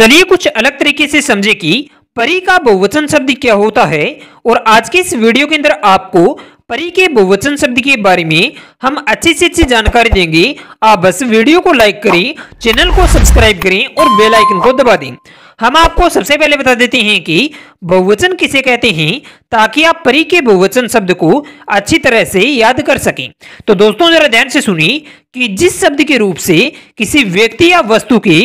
चलिए कुछ अलग तरीके से समझे कि परी का बहुवचन शब्द क्या होता है और आज के इस वीडियो के अंदर आपको परी के बहुवचन शब्द के बारे में हम अच्छी से अच्छी जानकारी देंगे आप बस वीडियो को लाइक करें चैनल को सब्सक्राइब करें और बेल आइकन को दबा दें हम आपको सबसे पहले बता देते हैं कि बहुवचन किसे कहते हैं ताकि आप परी के बहुवचन शब्द को अच्छी तरह से याद कर सकें तो दोस्तों जरा ध्यान से सुनिए कि जिस शब्द के रूप से किसी व्यक्ति या वस्तु के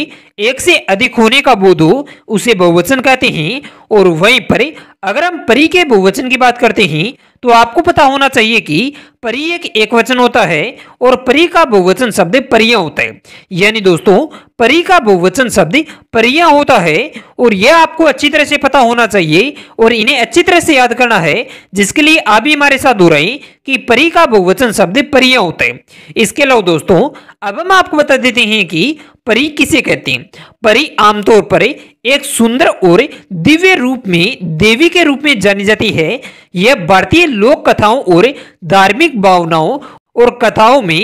एक से अधिक होने का बोध हो उसे बहुवचन कहते हैं और वहीं पर अगर हम परी के बहुवचन की बात करते हैं तो आपको पता होना चाहिए कि परी एक एकवचन होता है और परी का बहुवचन शब्द परिया होता है यानी दोस्तों परी का बहुवचन शब्द परिया होता है और यह आपको अच्छी तरह से पता होना चाहिए और इन्हें अच्छी तरह से याद करना है जिसके लिए आप भी हमारे साथ हो रहे कि परी का बहुवचन शब्द परिया होता है इसके अलावा दोस्तों अब हम आपको बता देते हैं कि परी किसे कहते हैं परी आमतौर पर एक सुंदर और दिव्य रूप में देवी के रूप में जानी जाती है यह भारतीय लोक कथाओं और धार्मिक भावनाओं और कथाओं में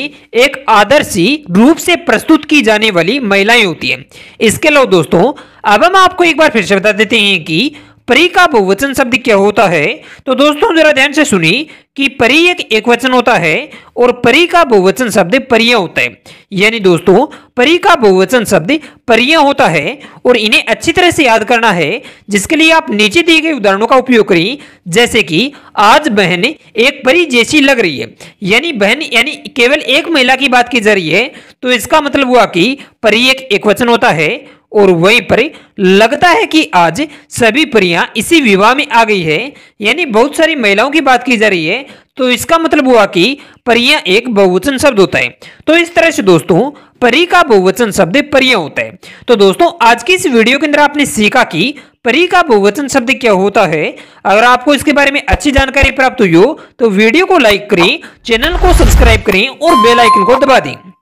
एक आदर्शी रूप से प्रस्तुत की जाने वाली महिलाएं होती हैं इसके अलावा दोस्तों अब हम आपको एक बार फिर से बता देते हैं कि परी का बहुवचन शब्द क्या होता है तो दोस्तों जरा ध्यान से सुनी कि परी एक एक वचन होता है और परी का बहुवचन शब्द परिया होता है यानी दोस्तों परी का बहुवचन शब्द परियां होता है और इन्हें अच्छी तरह से याद करना है जिसके लिए आप नीचे दिए गए उदाहरणों का उपयोग करें जैसे कि आज बहन एक परी जैसी लग रही है यानी बहन यानी केवल एक महिला की बात की जा रही है तो इसका मतलब हुआ कि परी एक, एक वचन होता है और वहीं पर लगता है कि आज सभी परियां इसी विवाह में आ गई है यानी बहुत सारी महिलाओं की बात की जा रही है तो इसका मतलब हुआ कि परियां एक बहुवचन शब्द होता है तो इस तरह से दोस्तों परी का बहुवचन शब्द परियां होता है तो दोस्तों आज की इस वीडियो के अंदर आपने सीखा कि परी का बहुवचन शब्द क्या होता है अगर आपको इसके बारे में अच्छी जानकारी प्राप्त हुई हो तो वीडियो को लाइक करें चैनल को सब्सक्राइब करें और बेलाइकन को दबा दें